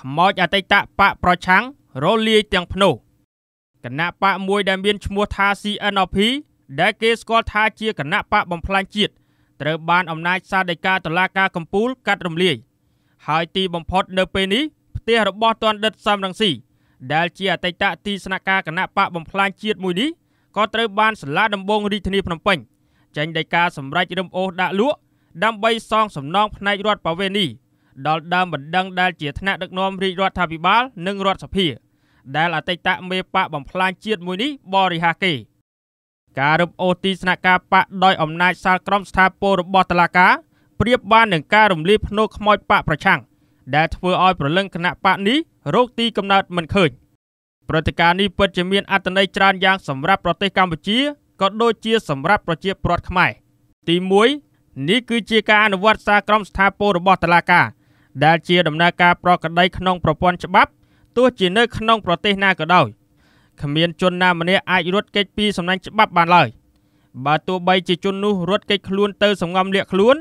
ខ្មោចអតីតបកប្រឆាំងរលាយទាំងភ្នោះគណៈបកមួយដែលមានឈ្មោះថា CNP ដែលគេស្គាល់ថាជាគណៈបកបំផ្លាញជាតិត្រូវបានអំណាចសាដីកាតុលាការកំពូលកាត់រំលាយហើយទីបំផុតនៅពេលនេះផ្ទះរបស់តនដិតសំរងស៊ីដែលជាអតីតទីស្នាក់ការគណៈបកបំផ្លាញជាតិមួយនេះក៏ត្រូវបានសាលាដំបងរាជធានីភ្នំពេញចេញដីកាសម្រេចរំអូសដាក់លក់ដើម្បីសងសំណងផ្នែករដ្ឋបវេនីដល់ដើមបណ្ដឹងដែលជាថ្នាក់ដឹកនាំរាជរដ្ឋាភិបាលនិងរដ្ឋសភា ដែលអតីតមេបកបំផ្លាញជាតិមួយនេះបរិហាគេ ការរឹបអូសទីស្នាក់ការបកដោយអំណាចសាលក្រមស្ថាពររបស់តឡាការប្រៀបបាននឹងការរំលាយភ្នោខ្មោចបកប្រឆាំងដែលធ្វើឲ្យប្រលឹងគណៈបកនេះរោគទីកំណើតមិនឃើញព្រឹត្តិការណ៍នេះពិតជាមានអត្ថន័យច្រើនយ៉ាងសម្រាប់ប្រទេសកម្ពុជាក៏ដូចជា សម្រាប់ប្រជាពលរដ្ឋខ្មែរទី1នេះគឺជាការអនុវត្តសារក្រមស្ថាពររបស់តឡាការដែលជាដំណើរការប្រក្រតីក្នុងប្រព័ន្ធច្បាប់ទោះជានៅក្នុងប្រទេសណាក៏ដោយគ្មាន ជនណាម្នាក់អាចរត់គេចពីសំណាញ់ច្បាប់បានឡើយបើទោះបីជាជននោះរត់គេចខ្លួនទៅសងំលាក់ខ្លួន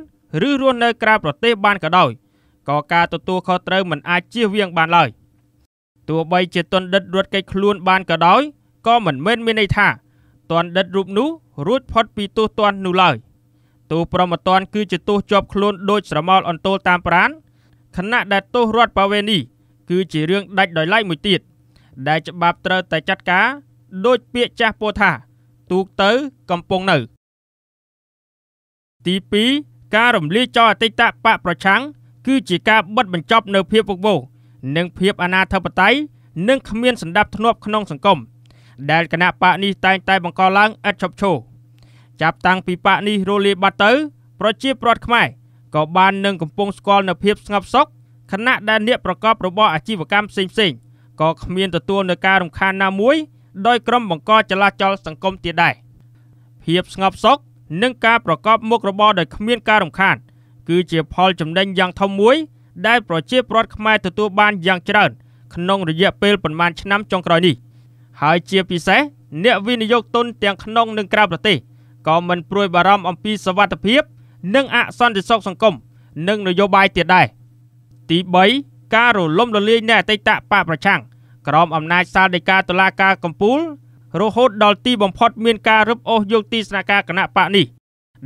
ឬរស់នៅក្រៅប្រទេស បានក៏ដោយក៏ការទទួលខុសត្រូវមិនអាចជៀសវាងបានឡើយទោះបីជាតុនដិតរត់គេចខ្លួនបានក៏ដោយក៏មិនមែនមានន័យថាតុនដិតរូបនោះរួចផុតពីទោសទណ្ឌនោះឡើយទូប្រមត្តនគឺជាទោសជាប់ខ្លួនដូចស្រមោលអន្ទោលតាមប្រាណខណៈដែលទោសរដ្ឋបាវេនេះគឺជារឿងដាច់ដោយឡែកមួយទៀតដែលច្បាប់ត្រូវតែចាត់ការដោយពាក្យចាស់ពោលថាទូកទៅកំពុងនៅទី2ការរំលាយចោលអតីតបកប្រឆាំងគឺជាការបិទបញ្ចប់នៅភាពពកវោនិងភាពអនាធិបតេយ្យនិងគ្មានសន្តិភាពធ្នាប់ក្នុង សង្គមដែលគណៈបកនេះតែងតែបង្កឡើងឥតឈប់ឈរចាប់តាំងពីបកនេះរលាយបាត់ទៅ ប្រជាប្រដ្ឋខ្មែរក៏បាននឹងកំពុងស្គាល់នូវភាពស្ងប់សុខខណៈដែលអ្នកប្រកបរបរអាជីវកម្មផ្សេងៗក៏គ្មានទទួលនឹងការរំខានណាមួយដោយក្រុមបង្កចលាចលសង្គមទៀតដែរភាពស្ងប់សុខនិងការប្រកបមុខរបរដោយគ្មានការរំខាន គឺជាផលចំណេញយ៉ាងធំមួយ ដែលប្រជាពលរដ្ឋខ្មែរទទួលបានយ៉ាងច្រើនក្នុងរយៈពេលប្រមាណឆ្នាំចុងក្រោយនេះហើយជាពិសេសអ្នកវិនិយោគទុនទាំងក្នុងនិងក្រៅប្រទេសក៏មិនព្រួយបារម្ភអំពីសវត្ថិភាពនិងអសន្តិសុខសង្គមនិងនយោបាយទៀតដែរទី3ការរលំរលាយនៃអតីតបកប្រឆាំងក្រមអំណាចសាលដីកាតុលាការកំពូលរហូតដល់ទីបំផុត មានការរឹបអូសយកទីស្នាក់ការគណៈបកនេះ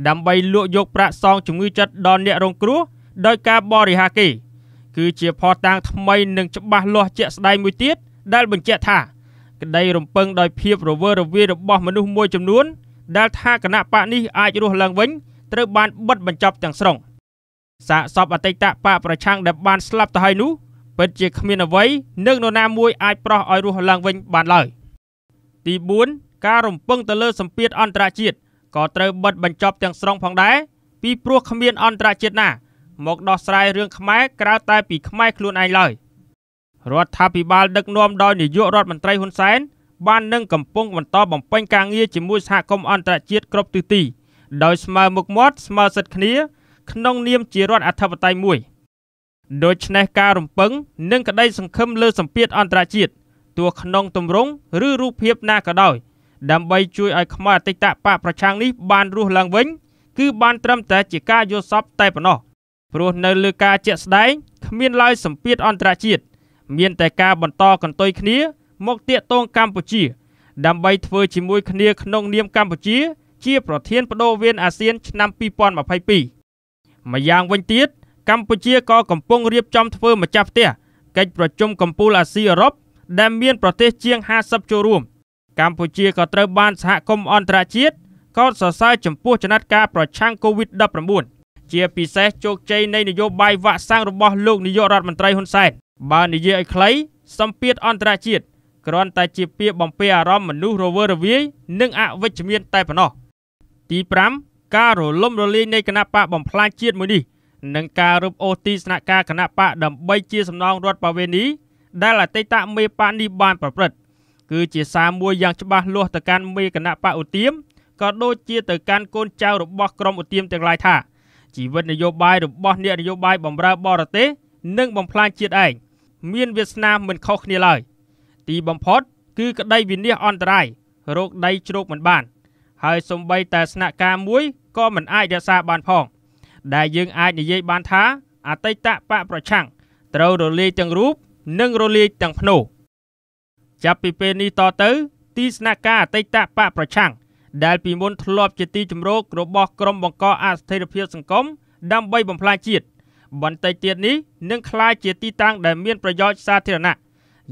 ដើម្បី លក់យកប្រាក់សងជំងឺចិត្តដល់អ្នករង គ្រោះដោយការបរិហាគេ គឺជាផតាងថ្មីនិងច្បាស់លាស់ជាក់ស្ដែងមួយទៀតដែលបញ្ជាក់ថាក្តី រំពឹងដោយភាពរវើរវាយរបស់មនុស្សមួយចំនួន ដែលថាគណៈបកនេះអាចរស់ឡើងវិញត្រូវបានបិទបញ្ចប់ទាំងស្រុងសាកសពអតីតបកប្រឆាំងដែលបានស្លាប់ទៅហើយនោះពិតជាគ្មានអ្វីនឹងនរណាមួយអាចប្រោះឲ្យរស់ឡើងវិញបានឡើយទី4ការរំពឹងទៅលើសម្ពាធអន្តរជាតិក៏ត្រូវបិទបញ្ចប់ទាំងស្រុងផងដែរពីព្រោះគ្មានអន្តរជាតិណាមកដោះស្រាយរឿងខ្មែរក្រៅតែពីខ្មែរខ្លួនឯងឡើយរដ្ឋាភិបាលដឹកនាំដោយនាយករដ្ឋមន្ត្រីហ៊ុនសែនបាននឹងកំពុងបន្តបំពេញការងារជាមួយសហគមន៍អន្តរជាតិគ្រប់ទិសទី។ដោយស្មើមុខមាត់ស្មើសិទ្ធិគ្នា ក្នុងនាមជារដ្ឋអធិបតេយ្យមួយដូច្នេះការរំពឹង និងក្តីសង្ឃឹមលើសម្ពាធអន្តរជាតិទោះក្នុងទម្រង់ឬរូបភាពណាក៏ដោយ ដើម្បីជួយឲ្យខ្មែរអតីតបកប្រឆាំងនេះបានរស់ឡើងវិញគឺបានត្រឹមតែជាការយល់សប្តិតែប៉ុណ្ណោះព្រោះនៅលើការជាក់ស្ដែងគ្មានឡើយសម្ពាធអន្តរជាតិមានតែការបន្តកន្ទុយគ្នាមកទាក់ទងកម្ពុជាដើម្បីធ្វើជាមួយគ្នាក្នុងនាមកម្ពុជាជាប្រធានបដូវវេនអាស៊ាន ឆ្នាំ2022ម្យ៉ាងវិញទៀតកម្ពុជាក៏កំពុងរៀបចំធ្វើម្ចាស់ផ្ទះកិច្ចប្រជុំកំពូលអាស៊ីអឺរ៉ុបដែលមានប្រទេស ជាង50ចូលរួមកម្ពុជាក៏ត្រូវបានសហគមន៍អន្តរជាតិកោតសរសើរចំពោះចំណាត់ការប្រឆាំង COVID-19 ជា ពិសេសជោគជ័យនៃនយោបាយវាក់សាំងរបស់លោកនាយករដ្ឋមន្ត្រីហ៊ុនសែនបើនិយាយឲ្យខ្លីសម្ពាធអន្តរជាតិគ្រាន់តែជាពាក្យបំពេអារម្មណ៍មនុស្សរវើរវាយនិងអវិជ្ជមានតែប៉ុណ្ណោះ។ទី5ការរលំរលាយនៃគណៈបកបំផ្លាញជាតិមួយនេះនិងការរឹបអូសទីស្នាក់ការគណៈបកដើម្បីជាសំណងរដ្ឋបវេនីដែលអតីតមេបកនេះបានប្រព្រឹត្តគឺជាសារមួយយ៉ាងច្បាស់លាស់ទៅកាន់មេគណៈបកឧទាមក៏ដូចជាទៅកាន់កូនចៅរបស់ក្រុមឧទាមទាំងឡាយថាជីវិតនយោបាយរបស់អ្នកនយោបាយបម្រើបរទេស និងបំផ្លាញជាតិឯងមាន វាសនាមិនខុសគ្នាឡើយទីបំផុតគឺក្តីវិនាសអន្តរាយរោគដៃជ្រោកមិនបានហើយសំបីតែស្នាក់ការមួយក៏មិនអាចរក្សាបានផង ដែលយើងអាចនិយាយបានថាអតីតបកប្រឆាំងត្រូវរលាយទាំងរូបនិងរលាយទាំងភ្នោចាប់ពីពេលនេះតទៅ ទីស្នាក់ការអតីតបកប្រឆាំងដែលពីមុនធ្លាប់ជាទីជំរករបស់ក្រុមបង្កអស្ថិរភាពសង្គមដើម្បីបំផ្លាញជាតិបន្តិចទៀតនេះនឹងក្លាយជាទីតាំងដែលមានប្រយោជន៍សាធារណៈ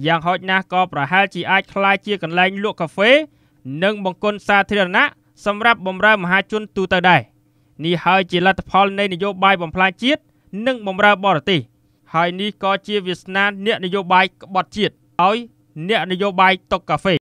យ៉ាងហោចណាស់ក៏ប្រហែលជាអាចក្លាយជាកន្លែងលក់កាហ្វេ និងបង្គន់សាធារណៈសម្រាប់បម្រើមហា ជនទូទៅដែរនេះហើយជាលទ្ធផលនៃនយោបាយបំផ្លាញជាតិនិងបម្រើបរទេសហើយនេះក៏ជាវាសនាអ្នកនយោបាយក្បត់ជាតិឲ្យអ្នកនយោបាយຕົកកាហ្វេ